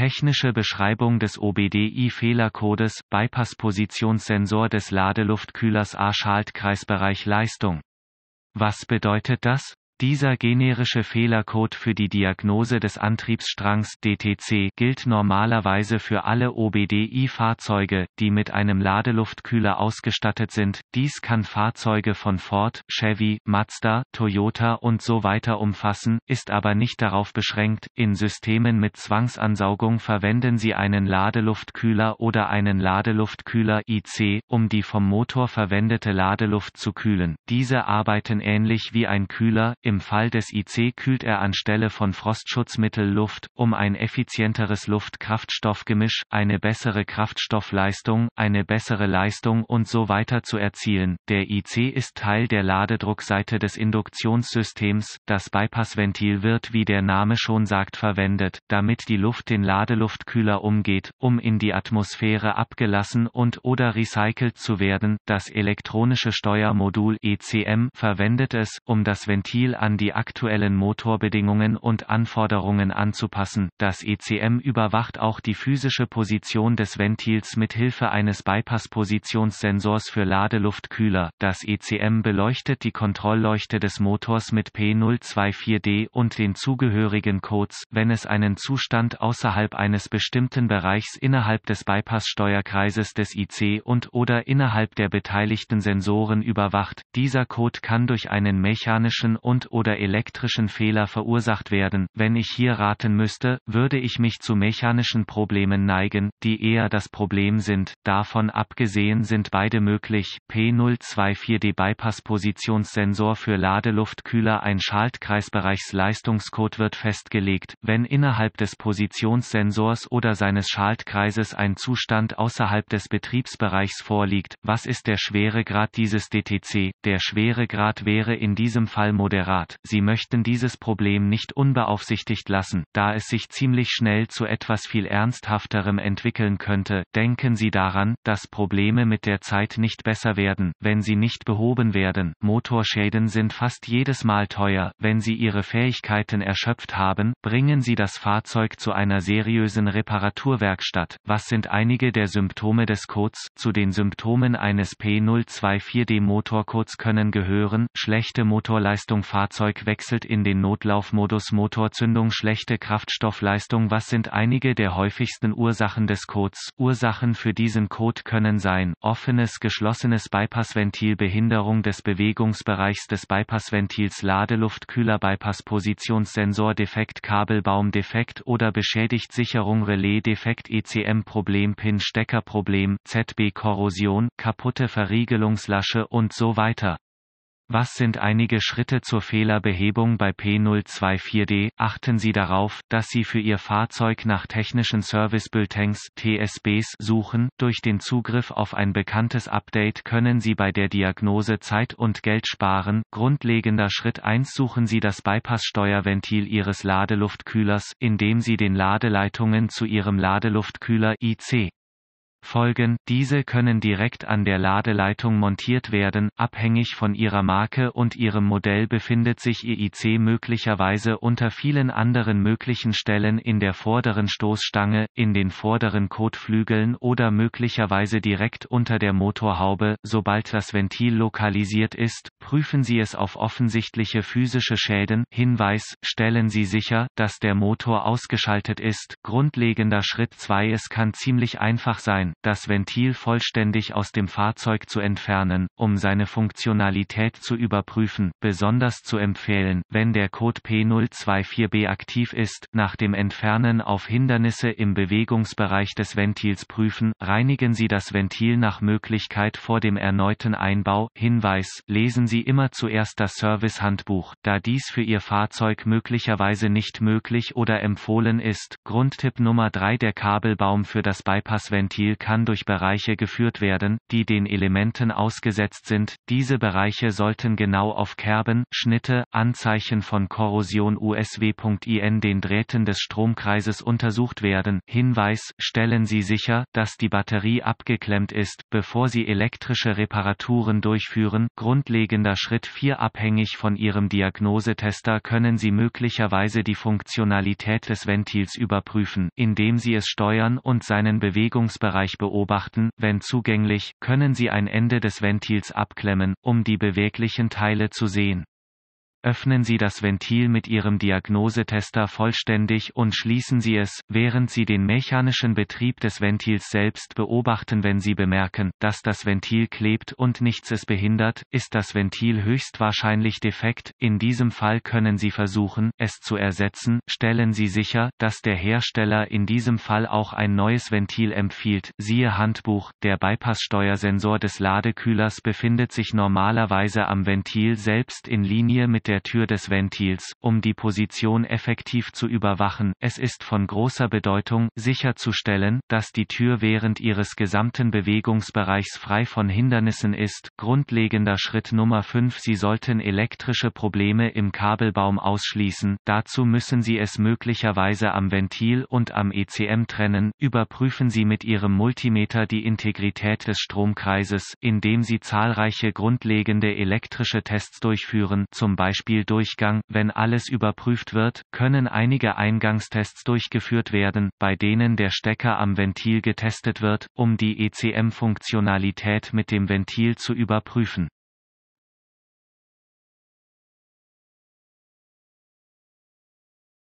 Technische Beschreibung des OBDI-Fehlercodes, Bypass-Positionssensor des Ladeluftkühlers A-Schaltkreisbereich Leistung. Was bedeutet das? Dieser generische Fehlercode für die Diagnose des Antriebsstrangs DTC gilt normalerweise für alle OBDI-Fahrzeuge, die mit einem Ladeluftkühler ausgestattet sind. Dies kann Fahrzeuge von Ford, Chevy, Mazda, Toyota und so weiter umfassen, ist aber nicht darauf beschränkt. In Systemen mit Zwangsansaugung verwenden sie einen Ladeluftkühler oder einen Ladeluftkühler IC, um die vom Motor verwendete Ladeluft zu kühlen. Diese arbeiten ähnlich wie ein Kühler im Fall des IC kühlt er anstelle von Frostschutzmittel Luft, um ein effizienteres Luft-Kraftstoff-Gemisch, eine bessere Kraftstoffleistung, eine bessere Leistung und so weiter zu erzielen. Der IC ist Teil der Ladedruckseite des Induktionssystems. Das Bypassventil wird, wie der Name schon sagt, verwendet, damit die Luft den Ladeluftkühler umgeht, um in die Atmosphäre abgelassen und oder recycelt zu werden. Das elektronische Steuermodul ECM verwendet es, um das Ventil an die aktuellen Motorbedingungen und Anforderungen anzupassen. Das ECM überwacht auch die physische Position des Ventils mit Hilfe eines Bypass-Positionssensors für Ladeluftkühler. Das ECM beleuchtet die Kontrollleuchte des Motors mit P024D und den zugehörigen Codes, wenn es einen Zustand außerhalb eines bestimmten Bereichs innerhalb des Bypass-Steuerkreises des IC und oder innerhalb der beteiligten Sensoren überwacht. Dieser Code kann durch einen mechanischen und oder elektrischen Fehler verursacht werden. Wenn ich hier raten müsste, würde ich mich zu mechanischen Problemen neigen, die eher das Problem sind. Davon abgesehen sind beide möglich. P024D Bypass Positionssensor für Ladeluftkühler ein Schaltkreisbereichsleistungscode wird festgelegt, wenn innerhalb des Positionssensors oder seines Schaltkreises ein Zustand außerhalb des Betriebsbereichs vorliegt. Was ist der Schweregrad dieses DTC? Der Schweregrad wäre in diesem Fall moderat Rat, sie möchten dieses Problem nicht unbeaufsichtigt lassen, da es sich ziemlich schnell zu etwas viel Ernsthafterem entwickeln könnte. Denken Sie daran, dass Probleme mit der Zeit nicht besser werden, wenn sie nicht behoben werden. Motorschäden sind fast jedes Mal teuer. Wenn Sie Ihre Fähigkeiten erschöpft haben, bringen Sie das Fahrzeug zu einer seriösen Reparaturwerkstatt. Was sind einige der Symptome des Codes? Zu den Symptomen eines P024D Motorcodes können gehören, schlechte Motorleistung fahren Fahrzeug wechselt in den Notlaufmodus Motorzündung schlechte Kraftstoffleistung Was sind einige der häufigsten Ursachen des Codes? Ursachen für diesen Code können sein, offenes geschlossenes Bypassventil Behinderung des Bewegungsbereichs des Bypassventils Ladeluftkühler Bypass Positionssensor Defekt Kabelbaum Defekt oder beschädigt Sicherung Relais Defekt ECM Problem Pin Stecker Problem ZB Korrosion, kaputte Verriegelungslasche und so weiter. Was sind einige Schritte zur Fehlerbehebung bei P024D? Achten Sie darauf, dass Sie für Ihr Fahrzeug nach technischen Service Bulletins TSBs suchen. Durch den Zugriff auf ein bekanntes Update können Sie bei der Diagnose Zeit und Geld sparen. Grundlegender Schritt 1 Suchen Sie das Bypasssteuerventil Ihres Ladeluftkühlers, indem Sie den Ladeleitungen zu Ihrem Ladeluftkühler IC Folgen, diese können direkt an der Ladeleitung montiert werden, abhängig von ihrer Marke und ihrem Modell befindet sich Ihr e IC möglicherweise unter vielen anderen möglichen Stellen in der vorderen Stoßstange, in den vorderen Kotflügeln oder möglicherweise direkt unter der Motorhaube, sobald das Ventil lokalisiert ist, prüfen Sie es auf offensichtliche physische Schäden, Hinweis, stellen Sie sicher, dass der Motor ausgeschaltet ist, grundlegender Schritt 2 Es kann ziemlich einfach sein, verlangen, das Ventil vollständig aus dem Fahrzeug zu entfernen, um seine Funktionalität zu überprüfen, besonders zu empfehlen, wenn der Code P024b aktiv ist, nach dem Entfernen auf Hindernisse im Bewegungsbereich des Ventils prüfen, reinigen Sie das Ventil nach Möglichkeit vor dem erneuten Einbau, Hinweis, lesen Sie immer zuerst das Servicehandbuch, da dies für Ihr Fahrzeug möglicherweise nicht möglich oder empfohlen ist. Grundtipp Nummer 3 Der Kabelbaum für das Bypassventil kann durch Bereiche geführt werden, die den Elementen ausgesetzt sind. Diese Bereiche sollten genau auf Kerben, Schnitte, Anzeichen von Korrosion USW.IN den Drähten des Stromkreises untersucht werden. Hinweis, stellen Sie sicher, dass die Batterie abgeklemmt ist, bevor Sie elektrische Reparaturen durchführen. Grundlegender Schritt 4 Abhängig von Ihrem Diagnosetester können Sie möglicherweise die Funktionalität des Ventils überprüfen, indem Sie es steuern und seinen Bewegungsbereich Bereich beobachten, wenn zugänglich, können Sie ein Ende des Ventils abklemmen, um die beweglichen Teile zu sehen. Öffnen Sie das Ventil mit Ihrem Diagnosetester vollständig und schließen Sie es, während Sie den mechanischen Betrieb des Ventils selbst beobachten. Wenn Sie bemerken, dass das Ventil klebt und nichts es behindert, ist das Ventil höchstwahrscheinlich defekt. In diesem Fall können Sie versuchen, es zu ersetzen. Stellen Sie sicher, dass der Hersteller in diesem Fall auch ein neues Ventil empfiehlt. Siehe Handbuch, der Bypasssteuersensor des Ladekühlers befindet sich normalerweise am Ventil selbst in Linie mit der Tür des Ventils, um die Position effektiv zu überwachen. Es ist von großer Bedeutung, sicherzustellen, dass die Tür während ihres gesamten Bewegungsbereichs frei von Hindernissen ist. Grundlegender Schritt Nummer 5 Sie sollten elektrische Probleme im Kabelbaum ausschließen, dazu müssen Sie es möglicherweise am Ventil und am ECM trennen, überprüfen Sie mit Ihrem Multimeter die Integrität des Stromkreises, indem Sie zahlreiche grundlegende elektrische Tests durchführen, zum Beispiel Beispieldurchgang, wenn alles überprüft wird, können einige Eingangstests durchgeführt werden, bei denen der Stecker am Ventil getestet wird, um die ECM-Funktionalität mit dem Ventil zu überprüfen.